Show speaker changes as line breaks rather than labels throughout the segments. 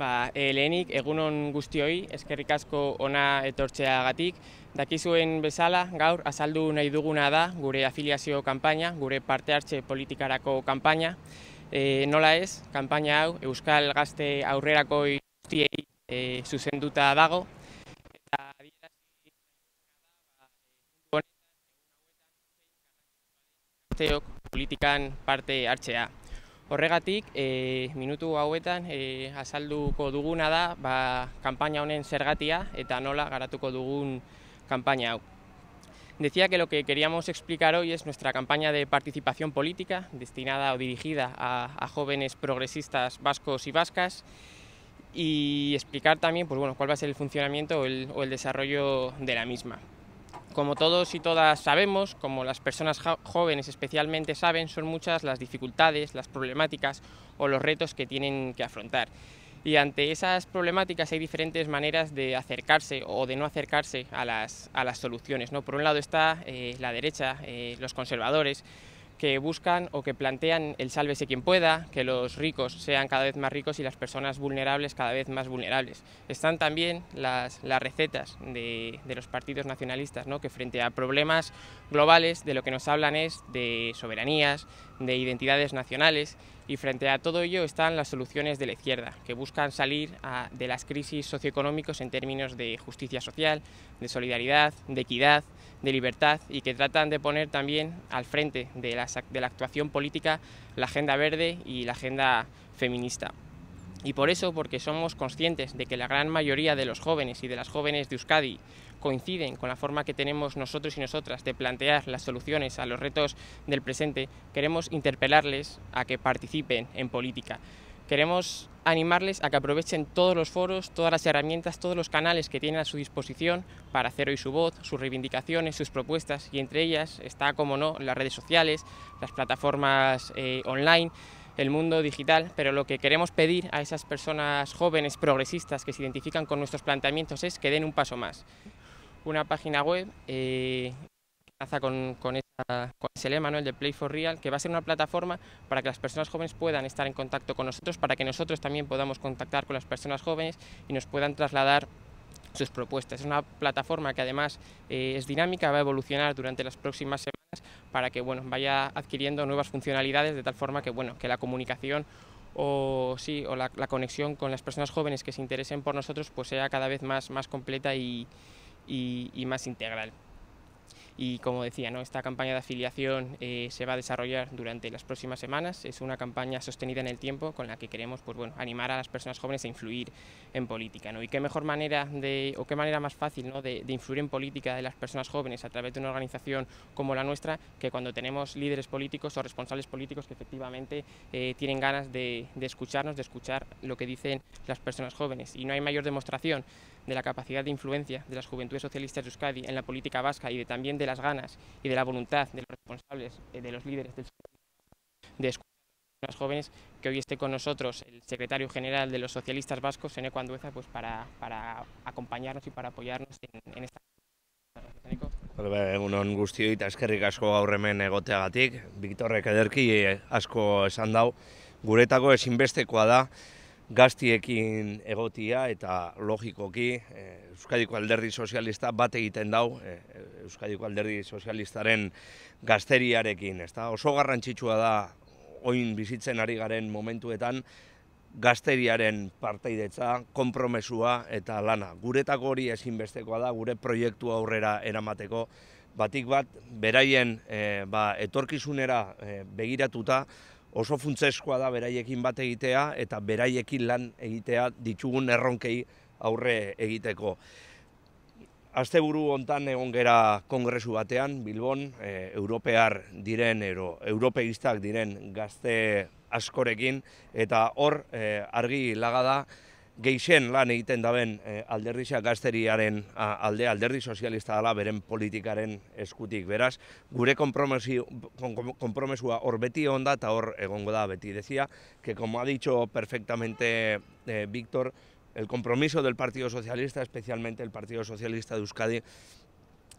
Ba, e, lehenik, egunon guztioi, eskerrik asko ona etortzea gatik. Dakizuen bezala, gaur, azaldu nahi duguna da gure afiliazio kanpaina, gure parte hartze politikarako kanpaina. E, nola ez, kanpaina hau, Euskal Gazte aurrerako guztiei zuzenduta dago. Eta, politikan parte hartzea. Horregatik, e, eh, minuto, hauetan e, azalduko duguna da, ba, kanpaina honen zergatia eta nola garatuko dugun Decía que lo que queríamos explicar hoy es nuestra campaña de participación política destinada o dirigida a, jóvenes progresistas vascos y vascas y explicar también pues bueno, cuál va a ser el funcionamiento o el, o el desarrollo de la misma. Como todos y todas sabemos, como las personas jóvenes especialmente saben, son muchas las dificultades, las problemáticas o los retos que tienen que afrontar. Y ante esas problemáticas hay diferentes maneras de acercarse o de no acercarse a las, soluciones. ¿no? Por un lado está eh, la derecha, eh, los conservadores, que buscan o que plantean el sálvese quien pueda, que los ricos sean cada vez más ricos y las personas vulnerables cada vez más vulnerables. Están también las, recetas de, de, los partidos nacionalistas, ¿no? que frente a problemas globales de lo que nos hablan es de soberanías, de identidades nacionales y frente a todo ello están las soluciones de la izquierda, que buscan salir ah, de las crisis socioeconómicas en términos de justicia social, de solidaridad, de equidad, de libertad y que tratan de poner también al frente de la actuación política la agenda verde y la agenda feminista. Y por eso, porque somos conscientes de que la gran mayoría de los jóvenes y de las jóvenes de Euskadi coinciden con la forma que tenemos nosotros y nosotras de plantear las soluciones a los retos del presente, queremos interpelarles a que participen en política. Queremos animarles a que aprovechen todos los foros, todas las herramientas, todos los canales que tienen a su disposición para hacer hoy su voz, sus reivindicaciones, sus propuestas y entre ellas está, como no, las redes sociales, las plataformas eh, online el mundo digital, pero lo que queremos pedir a esas personas jóvenes progresistas que se identifican con nuestros planteamientos es que den un paso más. Una página web eh, que con, con, con, ese lema, el de Play for Real, que va a ser una plataforma para que las personas jóvenes puedan estar en contacto con nosotros, para que nosotros también podamos contactar con las personas jóvenes y nos puedan trasladar sus propuestas. Es una plataforma que además eh, es dinámica, va a evolucionar durante las próximas semanas para que vaya adquiriendo nuevas funcionalidades de tal forma que, que la comunicación o, sí, o la, conexión con las personas jóvenes que se interesen por nosotros pues sea cada vez más, completa y más integral. Y como decía, ¿no? esta campaña de afiliación eh, se va a desarrollar durante las próximas semanas. Es una campaña sostenida en el tiempo con la que queremos pues, bueno, animar a las personas jóvenes a influir en política. ¿no? ¿Y qué mejor manera de, o qué manera más fácil ¿no? de, influir en política de las personas jóvenes a través de una organización como la nuestra que cuando tenemos líderes políticos o responsables políticos que efectivamente eh, tienen ganas de, de escucharnos, de escuchar lo que dicen las personas jóvenes? Y no hay mayor demostración de la capacidad de influencia de las juventudes socialistas de Euskadi en la política vasca y de, también de las ganas y de la voluntad de los responsables, eh, de los líderes del de escuela de las jóvenes, que hoy esté con nosotros el secretario general de los socialistas vascos, Eneco Andueza, pues para, para acompañarnos y para apoyarnos en, en esta...
Pues Egunon guztioi eta eskerrik asko gaur hemen egoteagatik. Victorrek ederki eh, asko esan dau. Guretako ezinbestekoa da gaztiekin egotia eta logikoki eh, Euskadiko Alderdi Sozialista bat egiten dau eh, Euskadiko Alderdi Sozialistaren gazteriarekin. Oso garrantzitsua da, oin bizitzen ari garen momentuetan, gazteriaren parteidetza, konpromesua eta lana. Gure hori gori ezinbestekoa da, gure proiektu aurrera eramateko, batik bat, beraien eh, ba, etorkizunera begiratuta, oso funtzeskoa da beraiekin bat egitea eta beraiekin lan egitea ditugun erronkei aurre egiteko. Asteburu hontan egon gera kongresu batean Bilbon, e, europear diren ero europeistak diren gazte askorekin eta hor e, argi laga da geixen lan egiten daben e, alderdi gazteriaren alde, alderdi sozialista dela beren politikaren eskutik. Beraz, gure kompromesua hor beti onda eta hor egongo da beti. Dezia, que como ha dicho perfectamente eh, Víctor, el compromiso del Partido Socialista, especialmente el Partido Socialista de Euskadi,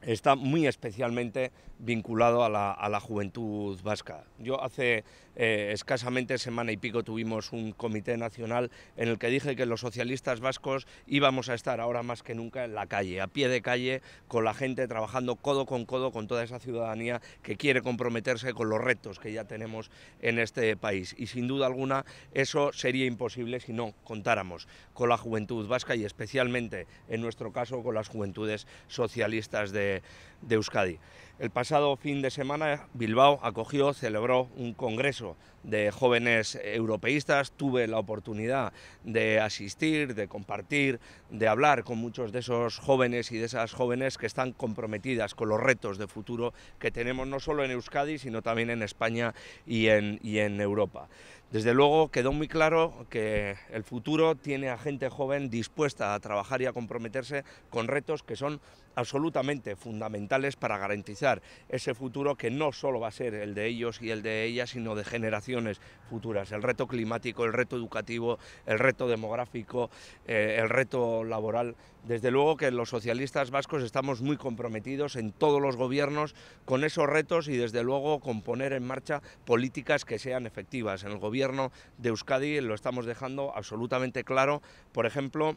está muy especialmente vinculado a la, a la juventud vasca. Yo hace Eh, escasamente semana y pico tuvimos un comité nacional en el que dije que los socialistas vascos íbamos a estar ahora más que nunca en la calle, a pie de calle, con la gente trabajando codo con codo con toda esa ciudadanía que quiere comprometerse con los retos que ya tenemos en este país. Y sin duda alguna eso sería imposible si no contáramos con la juventud vasca y especialmente en nuestro caso con las juventudes socialistas de, de Euskadi. El pasado fin de semana Bilbao acogió, celebró un congreso de jóvenes europeístas, tuve la oportunidad de asistir, de compartir, de hablar con muchos de esos jóvenes y de esas jóvenes que están comprometidas con los retos de futuro que tenemos no solo en Euskadi, sino también en España y en Europa. Desde luego quedó muy claro que el futuro tiene a gente joven dispuesta a trabajar y a comprometerse con retos que son absolutamente fundamentales para garantizar ese futuro que no solo va a ser el de ellos y el de ellas, sino de generaciones futuras. El reto climático, el reto educativo, el reto demográfico, eh, el reto laboral. Desde luego que los socialistas vascos estamos muy comprometidos en todos los gobiernos con esos retos y desde luego con poner en marcha políticas que sean efectivas. En el gobierno gobierno de Euskadi lo estamos dejando absolutamente claro. Por ejemplo,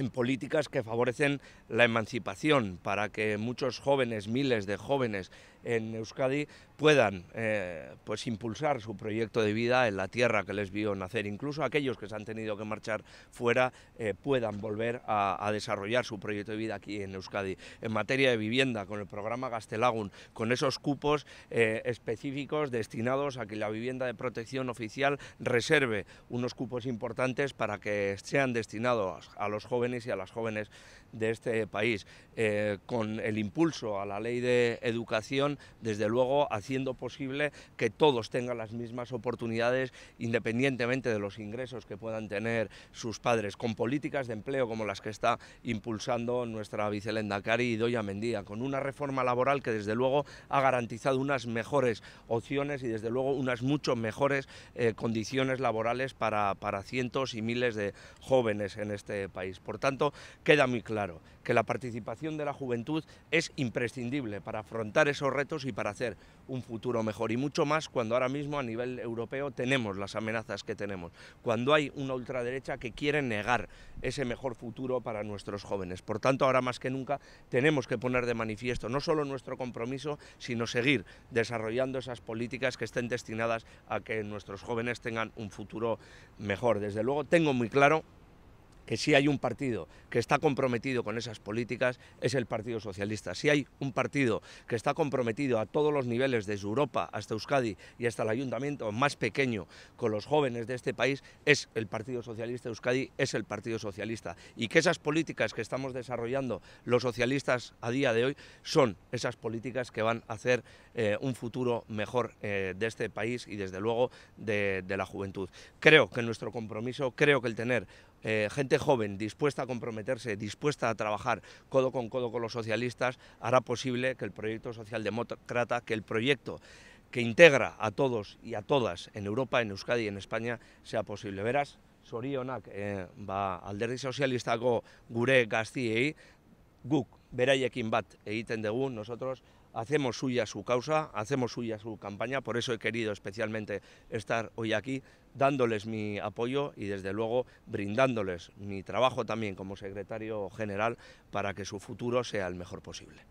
en políticas que favorecen la emancipación, para que muchos jóvenes, miles de jóvenes en Euskadi puedan eh, pues impulsar su proyecto de vida en la tierra que les vio nacer. Incluso aquellos que se han tenido que marchar fuera eh, puedan volver a, desarrollar su proyecto de vida aquí en Euskadi. En materia de vivienda, con el programa Gastelagun, con esos cupos eh, específicos destinados a que la vivienda de protección oficial reserve unos cupos importantes para que sean destinados a los jóvenes y a las jóvenes de este país. Eh, con el impulso a la ley de educación, desde luego haciendo posible que todos tengan las mismas oportunidades independientemente de los ingresos que puedan tener sus padres, con políticas de empleo como las que está impulsando nuestra y Doya Mendía, con una reforma laboral que desde luego ha garantizado unas mejores opciones y desde luego unas mucho mejores eh, condiciones laborales para, para cientos y miles de jóvenes en este país. Por por tanto, queda muy claro que la participación de la juventud es imprescindible para afrontar esos retos y para hacer un futuro mejor y mucho más cuando ahora mismo a nivel europeo tenemos las amenazas que tenemos, cuando hay una ultraderecha que quiere negar ese mejor futuro para nuestros jóvenes. Por tanto, ahora más que nunca tenemos que poner de manifiesto no solo nuestro compromiso, sino seguir desarrollando esas políticas que estén destinadas a que nuestros jóvenes tengan un futuro mejor. Desde luego, tengo muy claro que si hay un partido que está comprometido con esas políticas es el Partido Socialista. Si hay un partido que está comprometido a todos los niveles, desde Europa hasta Euskadi y hasta el ayuntamiento más pequeño con los jóvenes de este país, es el Partido Socialista de Euskadi, es el Partido Socialista. Y que esas políticas que estamos desarrollando los socialistas a día de hoy son esas políticas que van a hacer eh, un futuro mejor eh, de este país y desde luego de, de la juventud. Creo que nuestro compromiso, creo que el tener eh, gente joven dispuesta a comprometerse, dispuesta a trabajar codo con codo con los socialistas, hará posible que el proyecto socialdemócrata, que el proyecto que integra a todos y a todas en Europa, en Euskadi y en España sea posible. Verás, sorionak eh, ba, alderdi sozialistako gure gaztiei guk beraiekin bat egiten nosotros hacemos suya su causa, hacemos suya su campaña, por eso he querido especialmente estar hoy aquí dándoles mi apoyo y desde luego brindándoles mi trabajo también como secretario general para que su futuro sea el mejor posible.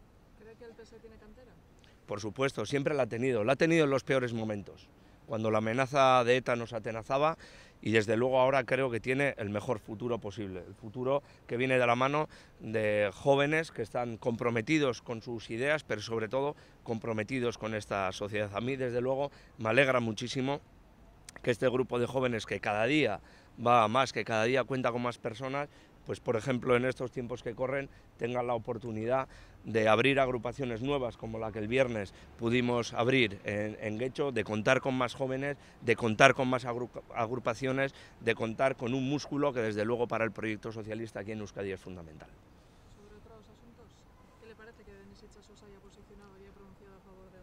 ¿Cree que el PSOE tiene cantera? Por supuesto, siempre la ha tenido, la ha tenido en los peores momentos. Cuando la amenaza de ETA nos atenazaba, y desde luego ahora creo que tiene el mejor futuro posible, el futuro que viene de la mano de jóvenes que están comprometidos con sus ideas, pero sobre todo comprometidos con esta sociedad. A mí desde luego me alegra muchísimo que este grupo de jóvenes que cada día va más, que cada día cuenta con más personas, pues por ejemplo en estos tiempos que corren tengan la oportunidad de abrir agrupaciones nuevas como la que el viernes pudimos abrir en, Guecho, de contar con más jóvenes, de contar con más agrupaciones, de contar con un músculo que desde luego para el proyecto socialista aquí en Euskadi es fundamental. Sobre otros asuntos, ¿qué le parece que posicionado pronunciado a favor de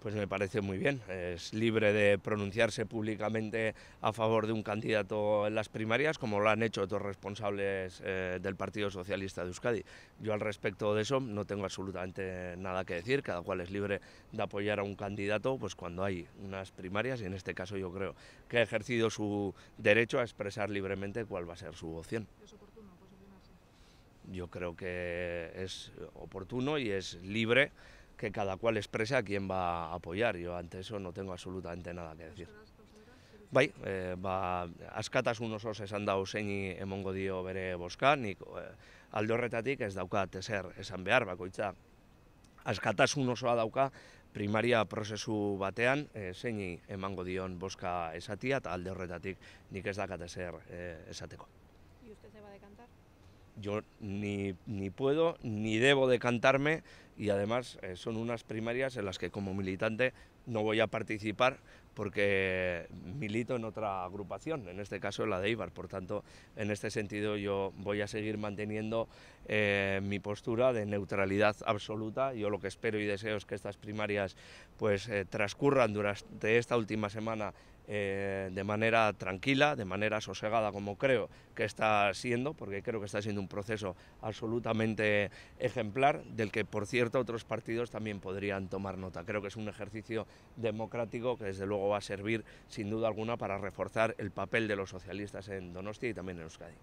pues me parece muy bien. Es libre de pronunciarse públicamente a favor de un candidato en las primarias, como lo han hecho otros responsables eh, del Partido Socialista de Euskadi. Yo al respecto de eso no tengo absolutamente nada que decir. Cada cual es libre de apoyar a un candidato pues cuando hay unas primarias y en este caso yo creo que ha ejercido su derecho a expresar libremente cuál va a ser su opción yo creo que es oportuno y es libre que cada cual expresa a quién va a apoyar. Yo ante eso no tengo absolutamente nada que decir. Bai, e, ba, askatasun oso esan da zeini emongo dio bere boska, nik e, alde horretatik ez dauka tezer esan behar bakoitza. Askatasun osoa dauka primaria prozesu batean e, zeini emango dion boska esatia, eta alde horretatik nik ez dakat ezer e, esateko. I uste se yo ni, puedo ni debo decantarme y además eh, son unas primarias en las que como militante no voy a participar porque milito en otra agrupación, en este caso la de Ibar. Por tanto, en este sentido yo voy a seguir manteniendo eh, mi postura de neutralidad absoluta. Yo lo que espero y deseo es que estas primarias pues, eh, transcurran durante esta última semana eh, de manera tranquila, de manera sosegada, como creo que está siendo, porque creo que está siendo un proceso absolutamente ejemplar, del que, por cierto, otros partidos también podrían tomar nota. Creo que es un ejercicio democrático que, desde luego, va a servir, sin duda alguna, para reforzar el papel de los socialistas en Donostia y también en Euskadi.